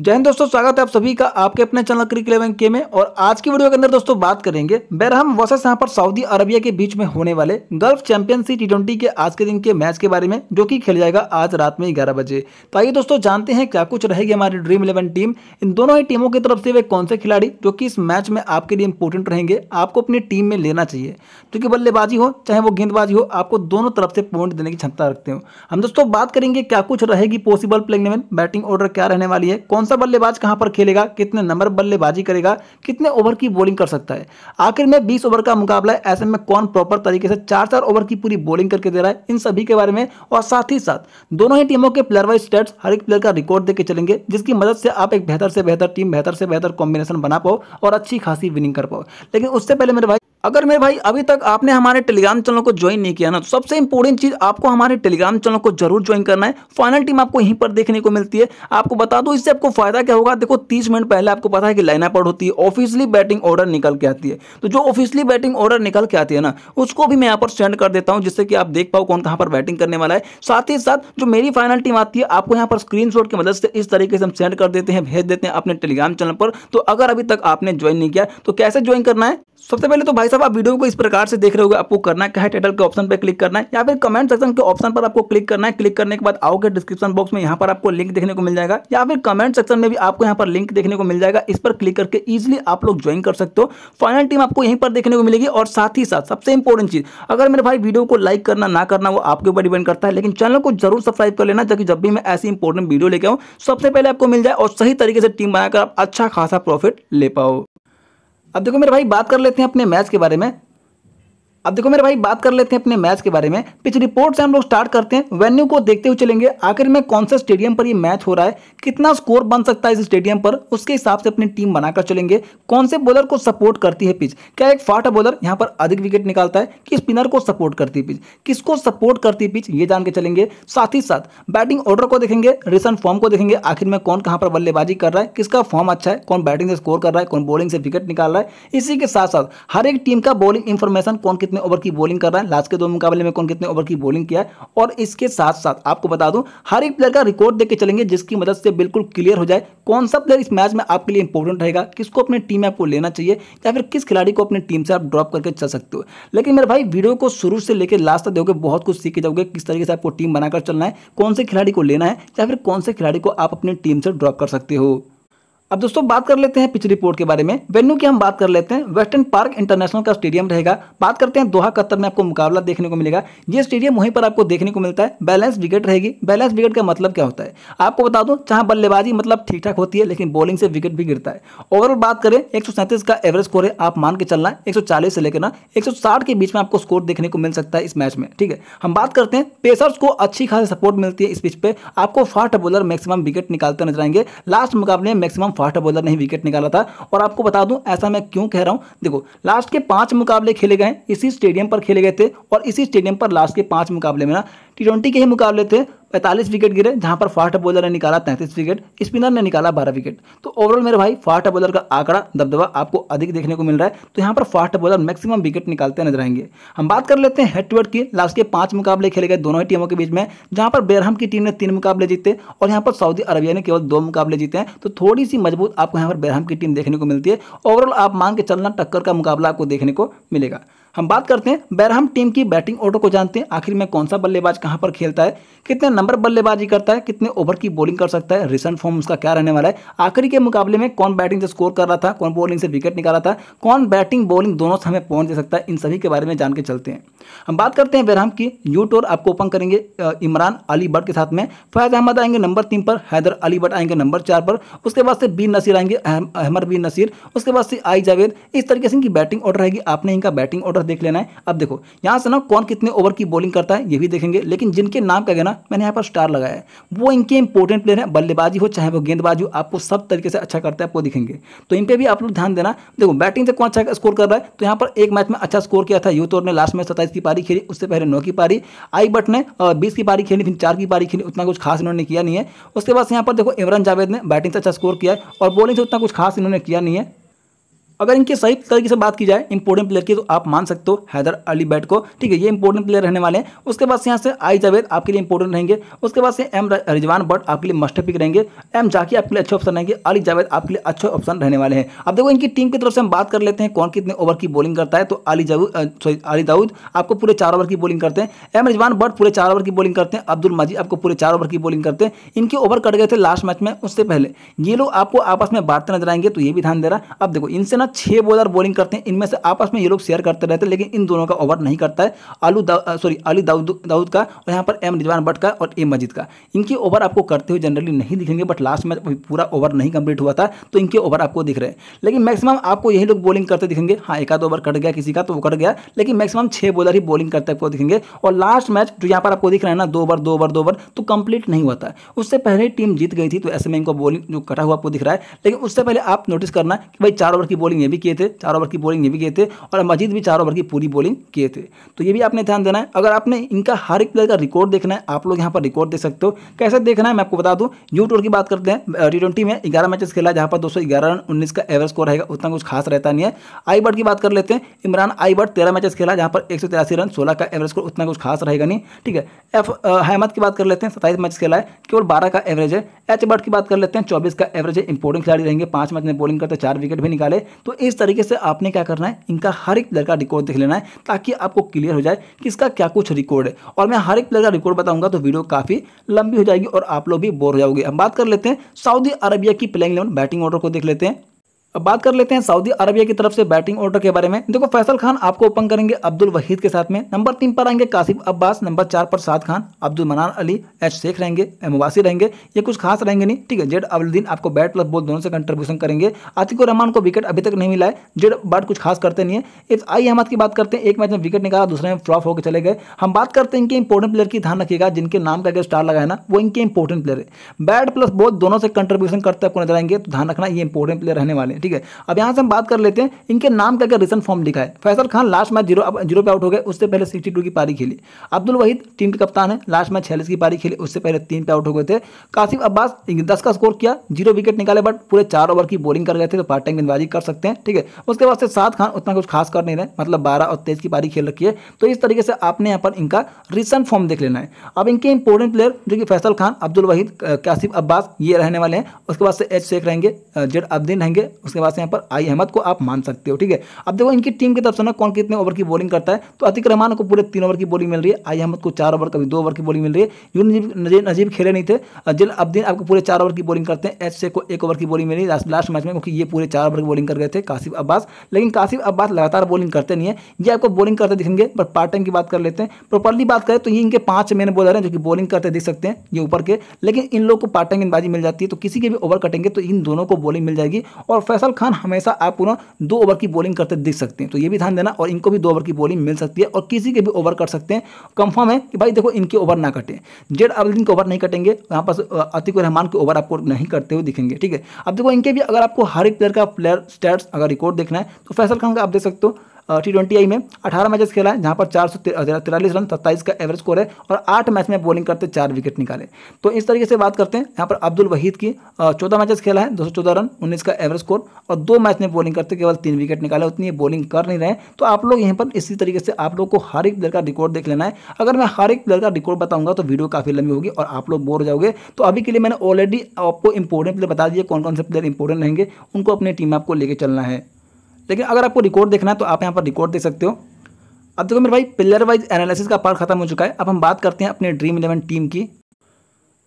जय हिंद दोस्तों स्वागत है आप सभी का आपके अपने चैनल क्रिक इलेवन के में और आज की वीडियो के अंदर दोस्तों बात करेंगे बहरहम वर्सेस यहाँ पर सऊदी अरबिया के बीच में होने वाले गल्फ चैंपियनशिप टी ट्वेंटी के आज के दिन के मैच के बारे में जो कि खेल जाएगा आज रात में ग्यारह बजे तो आइए दोस्तों जानते हैं क्या कुछ रहेगी हमारी ड्रीम इलेवन टीम इन दोनों ही टीमों की तरफ से वे कौन से खिलाड़ी जो कि इस मैच में आपके लिए इंपॉर्टेंट रहेंगे आपको अपनी टीम में लेना चाहिए क्योंकि तो बल्लेबाजी हो चाहे वो गेंदबाजी हो आपको दोनों तरफ से पॉइंट देने की क्षमता रखते हो हम दोस्तों बात करेंगे क्या कुछ रहेगी possible playing eleven batting order क्या रहने वाली है कौन कौन सा बल्लेबाज कहां पर खेलेगा कितने नंबर बल्लेबाजी करेगा कितने ओवर की बॉलिंग कर सकता है आखिर में बीस ओवर का मुकाबला है ऐसे में कौन प्रॉपर तरीके से चार चार ओवर की पूरी बॉलिंग करके दे रहा है इन सभी के बारे में और साथ ही साथ दोनों ही टीमों के प्लेयर वाइज स्टेट्स हर एक प्लेयर का रिकॉर्ड देकर चलेंगे जिसकी मदद से आप एक बेहतर से बेहतर टीम बेहतर से बेहतर कॉम्बिनेशन बना पाओ और अच्छी खासी विनिंग कर पाओ लेकिन उससे पहले मेरे भाई अगर मेरे भाई अभी तक आपने हमारे टेलीग्राम चैनल को ज्वाइन नहीं किया ना तो सबसे इंपॉर्टेंट चीज आपको हमारे टेलीग्राम चैनल को जरूर ज्वाइन करना है फाइनल टीम आपको यहीं पर देखने को मिलती है आपको बता दूं इससे आपको फायदा क्या होगा देखो तीस मिनट पहले आपको पता है कि लाइन आउट होती है ऑफिशियली बैटिंग ऑर्डर निकल के आती है तो जो ऑफिशियली बैटिंग ऑर्डर निकल के आती है ना उसको भी मैं यहाँ पर सेंड कर देता हूँ जिससे कि आप देख पाओ कौन कहाँ पर बैटिंग करने वाला है साथ ही साथ जो मेरी फाइनल टीम आती है आपको यहाँ पर स्क्रीन की मदद से इस तरीके से हम सेंड कर देते हैं भेज देते हैं अपने टेलीग्राम चैनल पर तो अगर अभी तक आपने ज्वाइन नहीं किया तो कैसे ज्वाइन करना है सबसे पहले तो भाई साहब आप वीडियो को इस प्रकार से देख रहे होगा आपको करना क्या है टाइटल के ऑप्शन पर क्लिक करना है या फिर कमेंट सेक्शन के ऑप्शन पर आपको क्लिक करना है क्लिक करने के बाद आओगे डिस्क्रिप्शन बॉक्स में यहाँ पर आपको लिंक देखने को मिल जाएगा या फिर कमेंट सेक्शन में भी आपको यहाँ पर लिंक देखने को मिल जाएगा इस पर क्लिक करके ईजिली आप लोग ज्वाइन कर सकते हो फाइनल टीम आपको यहीं पर देखने को मिलेगी और साथ ही साथ सबसे इंपॉर्टेंट चीज़ अगर मेरे भाई वीडियो को लाइक करना ना करना वो आपके ऊपर डिपेंड करता है लेकिन चैनल को जरूर सब्सक्राइब कर लेना ताकि जब भी मैं ऐसी इंपॉर्टेंट वीडियो लेके आऊँ सबसे पहले आपको मिल जाए और सही तरीके से टीम बनाकर आप अच्छा खासा प्रॉफिट ले पाओ अब देखो मेरे भाई बात कर लेते हैं अपने मैच के बारे में अब देखो मेरे भाई बात कर लेते हैं अपने मैच के बारे में पिछले रिपोर्ट से हम लोग स्टार्ट करते हैं वेन्यू को देखते हुए चलेंगे आखिर में कौन सा स्टेडियम पर ये मैच हो रहा है कितना स्कोर बन सकता है इस स्टेडियम पर उसके हिसाब से अपनी टीम बनाकर चलेंगे कौन से बॉलर को सपोर्ट करती है पिच क्या एक फाटा बॉलर यहाँ पर अधिक विकेट निकालता है कि स्पिनर को सपोर्ट करती है पिच किसको सपोर्ट करती है पिच ये जान के चलेंगे साथ ही साथ बैटिंग ऑर्डर को देखेंगे रिसेंट फॉर्म को देखेंगे आखिर में कौन कहाँ पर बल्लेबाजी कर रहा है किसका फॉर्म अच्छा है कौन बैटिंग से स्कोर कर रहा है कौन बॉलिंग से विकेट निकाल रहा है इसी के साथ साथ हर एक टीम का बॉलिंग इन्फॉर्मेशन कौन कितना कितने ओवर की बॉलिंग कर रहा है लास्ट के दो मुकाबले में कौन कितने ओवर की बॉलिंग किया है और इसके साथ साथ आपको बता दूं हर एक प्लेयर का रिकॉर्ड देख के चलेंगे जिसकी मदद से बिल्कुल क्लियर हो जाए कौन सा प्लेयर इस मैच में आपके लिए इंपॉर्टेंट रहेगा किसको अपने टीम में आपको लेना चाहिए या फिर किस खिलाड़ी को अपने टीम से आप ड्रॉप करके चल सकते हो लेकिन मेरे भाई वीडियो को शुरू से लेकर लास्ट तक देखोगे बहुत कुछ सीखे जाओगे किस तरीके से आपको टीम बनाकर चलना है कौन से खिलाड़ी को लेना है या फिर कौन से खिलाड़ी को आप अपनी टीम से ड्रॉप कर सकते हो अब दोस्तों बात कर लेते हैं पिच रिपोर्ट के बारे में वेन्यू की हम बात कर लेते हैं वेस्टर्न पार्क इंटरनेशनल का स्टेडियम रहेगा बात करते हैं दोहा कतर में आपको मुकाबला देखने को मिलेगा ये स्टेडियम वहीं पर आपको देखने को मिलता है बैलेंस विकेट रहेगी बैलेंस विकेट का मतलब क्या होता है आपको बता दूं चाहे बल्लेबाजी मतलब ठीक ठाक होती है लेकिन बॉलिंग से विकेट भी गिरता है ओवरऑल बात करें एक का एवरेज स्कोर है आप मान के चलना है एक से लेकर ना एक के बीच में आपको स्कोर देखने को मिल सकता है इस मैच में ठीक है हम बात करते हैं पेसर्स को अच्छी खासी सपोर्ट मिलती है इस पिच पर आपको फास्ट बॉलर मैक्सिमम विकेट निकालते नजर आएंगे लास्ट मुकाबले मैक्सिमम फास्ट बॉलर ने विकेट निकाला था और आपको बता दूं ऐसा मैं क्यों कह रहा हूं देखो लास्ट के पांच मुकाबले खेले गए इसी स्टेडियम पर खेले गए थे और इसी स्टेडियम पर लास्ट के पांच मुकाबले में ना टी के ही मुकाबले थे पैंतालीस विकेट गिरे जहां पर फास्ट बॉलर ने निकाला तैंतीस विकेट स्पिनर ने निकाला बारह विकेट तो ओवरऑल मेरे भाई फास्ट बॉलर का आंकड़ा दबदबा आपको अधिक देखने को मिल रहा है तो यहाँ पर फास्ट बॉलर मैक्सिमम विकेट निकालते नजर आएंगे हम बात कर लेते हैं हेड टू हेड की लास्ट के पांच मुकाबले खेले गए दोनों ही टीमों के बीच में जहां पर बेरहम की टीम ने तीन मुकाबले जीते और यहाँ पर सऊदी अरबिया ने केवल दो मुकाबले जीते हैं तो थोड़ी सी मजबूत आपको यहां पर बेरहम की टीम देखने को मिलती है ओवरऑल आप मांग के चलना टक्कर का मुकाबला आपको देखने को मिलेगा हम बात करते हैं बैरहम टीम की बैटिंग ऑर्डर को जानते हैं आखिर में कौन सा बल्लेबाज कहां पर खेलता है कितने नंबर बल्लेबाजी करता है कितने ओवर की बॉलिंग कर सकता है रिसेंट फॉर्म उसका क्या रहने वाला है आखिरी के मुकाबले में कौन बैटिंग से स्कोर कर रहा था कौन बॉलिंग से विकेट निकाला था कौन बैटिंग बॉलिंग दोनों से हमें पहुंच दे सकता है इन सभी के बारे में जान के चलते हैं हम बात करते हैं बैरहम की यू टोर आपको ओपन करेंगे इमरान अली भट्ट के साथ में फैज अहमद आएंगे नंबर तीन पर हैदर अली भट्ट आएंगे नंबर चार पर उसके बाद से बी नसीर आएंगे अहमद बीन नसीर उसके बाद से आई जावेद इस तरीके से इनकी बैटिंग ऑर्डर रहेगी आपने इनका बैटिंग ऑर्डर देख लेना है अब देखो यहाँ से ना कौन कितने ओवर की बॉलिंग करता है ये भी देखेंगे लेकिन जिनके नाम का गया ना मैंने यहाँ पर स्टार लगाया है वो इनके इंपॉर्टेंट प्लेयर है बल्लेबाजी हो चाहे वो गेंदबाजी हो आपको सब तरीके से अच्छा करता है आपको दिखेंगे तो इन पर भी आप लोग ध्यान देना देखो बैटिंग से कौन अच्छा स्कोर कर रहा है तो यहाँ पर एक मैच में अच्छा स्कोर किया था यूथोर ने लास्ट में सत्ताईस की पारी खेली उससे पहले नौ की पारी आई बट ने बीस की पारी खेली फिर चार की पारी खेली उतना कुछ खास इन्होंने किया नहीं है उसके बाद यहाँ पर देखो इमरान जावेद ने बैटिंग से अच्छा स्कोर किया और बॉलिंग से उतना कुछ खास इन्होंने किया नहीं है अगर इनके सही तरीके से बात की जाए इंपोर्टेंट प्लेयर की तो आप मान सकते हो हैदर अली बैट को ठीक है ये इंपॉर्टेंट प्लेयर रहने वाले हैं उसके बाद से यहाँ से आई जावेद आपके लिए इंपॉर्टेंट रहेंगे उसके बाद से एम रिजवान बट आपके लिए मस्ट पिक रहेंगे एम जाकी आपके लिए अच्छे ऑप्शन रहेंगे अली जावेद आपके लिए अच्छे ऑप्शन रहने वाले हैं अब देखो इनकी टीम की तरफ से हम बात कर लेते हैं कौन कितने ओवर की बॉलिंग करता है तो अली जावेद सॉरी अली दाऊद आपको पूरे चार ओवर की बॉलिंग करते हैं एम रिजवान बट पूरे चार ओवर की बॉलिंग करते हैं अब्दुल मजीद आपको पूरे चार ओवर की बॉलिंग करते हैं इनके ओवर कट गए थे लास्ट मैच में उससे पहले ये लोग आपको आपस में बांटते नजर आएंगे तो ये भी ध्यान दे रहा अब देखो इनसे ना छह बॉलर बॉलिंग करते हैं इनमें से आपस में ये लोग शेयर करते रहते हैं लेकिन इन दोनों का ओवर नहीं करता है आलू सॉरी अली दाऊद दाऊद का और यहाँ पर एम रिजवान भट्ट का और ए मजिद का इनके ओवर आपको करते हुए जनरली नहीं दिखेंगे बट लास्ट में पूरा ओवर नहीं कंप्लीट हुआ था तो इनके ओवर आपको दिख रहे हैं लेकिन मैक्सिमम आपको यही लोग बॉलिंग करते दिखेंगे हाँ एक आध ओवर कट गया किसी का तो वो कट गया लेकिन मैक्सिमम छह बॉलर ही बॉलिंग करते आपको दिखेंगे और लास्ट मैच जो यहाँ पर आपको दिख रहा है ना दो ओवर दो ओवर दो ओवर तो कंप्लीट नहीं हुआ था उससे पहले टीम जीत गई थी तो ऐसे में इनको बॉलिंग जो कटा हुआ आपको दिख रहा है लेकिन उससे पहले आप नोटिस करना कि भाई चार ओवर की बॉलिंग बॉलिंग ये भी किए थे चार ओवर की बॉलिंग ये भी किए थे और मजीद भी चार ओवर की पूरी बॉलिंग किए थे तो ये भी आपने ध्यान देना है अगर आपने इनका हर एक प्लेयर का रिकॉर्ड देखना है आप लोग यहाँ पर रिकॉर्ड देख सकते हो कैसे देखना है मैं आपको बता दूँ यू टूर की बात करते हैं टी ट्वेंटी में ग्यारह मैचेस खेला जहाँ पर दो सौ ग्यारह रन उन्नीस का एवरेज स्कोर रहेगा उतना कुछ खास रहता नहीं है आई बर्ड की बात कर लेते हैं इमरान आई बर्ड तेरह मैचेस खेला जहाँ पर एक सौ तिरासी रन सोलह का एवरेज स्कोर उतना कुछ खास रहेगा नहीं ठीक है एफ अहमद की बात कर लेते हैं सत्ताईस मैच खेला है केवल बारह का एवरेज है एच बर्ड की बात कर लेते हैं चौबीस का एवरेज है इंपॉर्टेंट खिलाड़ी रहेंगे पांच मैच में बॉलिंग करते चार विकेट भी निकाले तो इस तरीके से आपने क्या करना है इनका हर एक प्लेयर का रिकॉर्ड देख लेना है ताकि आपको क्लियर हो जाए कि इसका क्या कुछ रिकॉर्ड है और मैं हर एक प्लेयर का रिकॉर्ड बताऊंगा तो वीडियो काफ़ी लंबी हो जाएगी और आप लोग भी बोर हो जाओगे हम बात कर लेते हैं सऊदी अरबिया की प्लेइंग इलेवन बैटिंग ऑर्डर को देख लेते हैं अब बात कर लेते हैं सऊदी अरबिया की तरफ से बैटिंग ऑर्डर के बारे में देखो फैसल खान आपको ओपन करेंगे अब्दुल वहीद के साथ में नंबर तीन पर आएंगे कासिफ अब्बास नंबर चार पर साद खान अब्दुल मनान अली एच शेख रहेंगे एमवासी रहेंगे ये कुछ खास रहेंगे नहीं ठीक है जेड अबुलद्दीन आपको बैट प्लस बॉल दोनों से कंट्रीब्यूशन करेंगे आतिकुर रहमान को विकेट अभी तक नहीं मिला है जेड बैट कुछ खास करते नहीं है इस आई अहमद की बात करते हैं एक मैच में विकेट निकाला दूसरे में फ्लॉप होकर चले गए हम बात करते हैं इनके इंपॉर्टेंट प्लेयर की ध्यान रखिएगा जिनके नाम का अगर स्टार लगाए ना वो इनके इंपॉर्टेंट प्लेयर है बैट प्लस बॉल दोनों से कंट्रीब्यूशन करते आपको नजर आएंगे तो ध्यान रखना ये इंपॉर्टेंट प्लेयर रहने वाले हैं ठीक है अब यहाँ से हम बात कर लेते हैं इनके नाम का क्या रिसेंट फॉर्म लिखा है Faisal Khan last match zero zero पे आउट हो गए उससे पहले सिक्सटी की पारी खेली अब्दुल वहीद टीम के कप्तान है लास्ट मैच छियालीस की पारी खेली उससे पहले तीन पे आउट हो गए थे काशिफ अब्बास दस का स्कोर किया जीरो विकेट निकाले बट पूरे चार ओवर की बोलिंग कर गए थे तो पार्ट टाइम गेंदबाजी कर सकते हैं ठीक है उसके बाद से सात खान उतना कुछ खास कर नहीं रहे मतलब बारह और तेईस की पारी खेल रखी है तो इस तरीके से आपने यहाँ पर इनका रिसेंट फॉर्म देख लेना है अब इनके इंपोर्टेंट प्लेयर जो कि फैसल खान अब्दुल वहीद काशिफ अब्बास ये रहने वाले हैं उसके बाद से एच शेख रहेंगे जेड अब्दीन रहेंगे उसके बाद यहाँ पर आई अहमद को आप मान सकते हो ठीक है अब देखो इनकी टीम की तरफ से ना कौन कितने ओवर की बॉलिंग करता है तो अतिक रहमान को पूरे तीन ओवर की बॉलिंग मिल रही है आई अहमद को चार ओवर कभी दो ओवर की बॉलिंग मिल रही है यून नजीब खेले नहीं थे जल अब्दीन आपको पूरे चार ओवर की बॉलिंग करते हैं एच को एक ओवर की बॉलिंग मिली लास्ट मैच में क्योंकि ये पूरे चार ओवर की बॉलिंग कर गए थे काशिफ अब्बास लेकिन काशिफ अब्बास लगातार बॉलिंग करते नहीं है ये आपको बॉलिंग करते दिखेंगे पर पार्ट टाइम की बात कर लेते हैं प्रॉपरली बात करें तो ये इनके पांच मेन बॉलर हैं जो कि बॉलिंग करते दिख सकते हैं ये ऊपर के लेकिन इन लोग को पार्ट टाइम गेंदबाजी मिल जाती है तो किसी के भी ओवर कटेंगे तो इन दोनों को बॉलिंग मिल जाएगी और फैसला फैसल खान हमेशा आप पूरा दो ओवर की बॉलिंग करते दिख सकते हैं तो ये भी ध्यान देना और इनको भी दो ओवर की बॉलिंग मिल सकती है और किसी के भी ओवर कर सकते हैं कंफर्म है कि भाई देखो इनके ओवर ना कटें जेड अब के ओवर नहीं कटेंगे यहाँ पास अतिकुर रहमान के ओवर आपको नहीं करते हुए दिखेंगे ठीक है अब देखो इनके भी अगर आपको हर एक प्लेयर का प्लेयर स्टैट्स अगर रिकॉर्ड देखना है तो फैसल खान का आप देख सकते हो टी ट्वेंटी आई में अठारह मैचेस खेला है जहाँ पर चार सौ तिरालीस रन सत्ताईस का एवरेज स्कोर है और आठ मैच में बॉलिंग करते चार विकेट निकाले तो इस तरीके से बात करते हैं यहाँ पर अब्दुल वहीद की चौदह मैचेस खेला है दो रन उन्नीस का एवरेज स्कोर और दो मैच में बॉलिंग करते केवल तीन विकेट निकाले उतनी बॉलिंग कर नहीं रहे तो आप लोग यहीं पर इसी तरीके से आप लोग को हर एक प्लेयर का रिकॉर्ड देख लेना है अगर मैं हर एक प्लेयर का रिकॉर्ड बताऊंगा तो वीडियो काफ़ी लंबी होगी और आप लोग बोर हो जाओगे तो अभी के लिए मैंने ऑलरेडी आपको इंपॉर्टेंट प्लेयर बता दिए कौन कौन से प्लेयर इंपॉर्टेंट रहेंगे उनको अपनी टीम आपको लेके चलना है लेकिन अगर आपको रिकॉर्ड देखना है तो आप यहाँ पर रिकॉर्ड देख सकते हो अब देखो मेरे भाई पिलर वाइज एनालिसिस का पार्ट खत्म हो चुका है अब हम बात करते हैं अपने ड्रीम इलेवन टीम की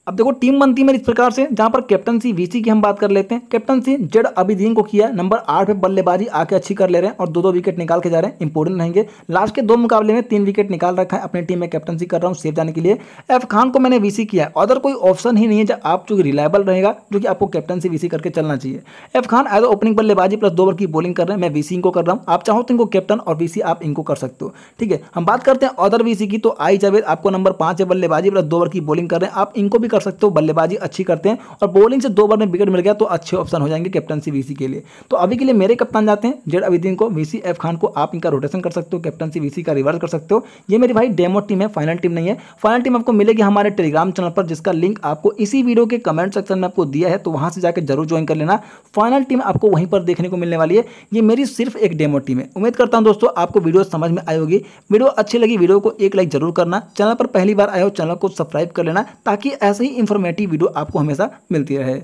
अब देखो टीम बनती है मेरी इस प्रकार से जहां पर कैप्टनसी वीसी की हम बात कर लेते हैं कैप्टनसी जेड अभिदीन को किया नंबर आठ पे बल्लेबाजी आके अच्छी कर ले रहे हैं और दो दो विकेट निकाल के जा रहे हैं इंपोर्टेंट रहेंगे लास्ट के दो मुकाबले में तीन विकेट निकाल रखा है अपनी टीम में कैप्टनसी कर रहा हूँ सेफ जाने के लिए एफ खान को मैंने वीसी किया अदर कोई ऑप्शन ही नहीं है जो आप चूंकि रिलायबल रहेगा जो कि आपको कैप्टनसी वीसी करके चलना चाहिए एफ खान एज ओपनिंग बल्लेबाजी प्लस दो ओवर की बॉलिंग कर रहे हैं मैं वीसी इनको कर रहा हूँ आप चाहो तो इनको कैप्टन और वीसी आप इनको कर सकते हो ठीक है हम बात करते हैं अदर वीसी की तो आई जावेद आपको नंबर पांच है बल्लेबाजी प्लस दो ओवर की बॉलिंग कर रहे हैं आप इनको भी कर सकते हो बल्लेबाजी अच्छी करते हैं और बॉलिंग से दो बार में विकेट मिल गया तो अच्छे ऑप्शन हो जाएंगे कैप्टनसी वीसी के लिए तो अभी के लिए मेरे कप्तान जाते हैं जेड अविदीन को वीसी एफ खान को आप इनका रोटेशन कर सकते हो कैप्टनसी वीसी का रिवर्स कर सकते हो ये मेरी भाई डेमो टीम है फाइनल टीम नहीं है फाइनल टीम आपको मिलेगी हमारे टेलीग्राम चैनल पर जिसका लिंक आपको इसी वीडियो के कमेंट सेक्शन में आपको दिया है तो वहां से जाकर जरूर ज्वाइन कर लेना फाइनल टीम आपको वहीं पर देखने को मिलने वाली है ये मेरी सिर्फ एक डेमो टीम है उम्मीद करता हूँ दोस्तों आपको वीडियो समझ में आई होगी वीडियो अच्छी लगी वीडियो को एक लाइक जरूर करना चैनल पर पहली बार आए हो चैनल को सब्सक्राइब कर लेना ताकि ऐसे ही इन्फॉर्मेटिव वीडियो आपको हमेशा मिलती रहे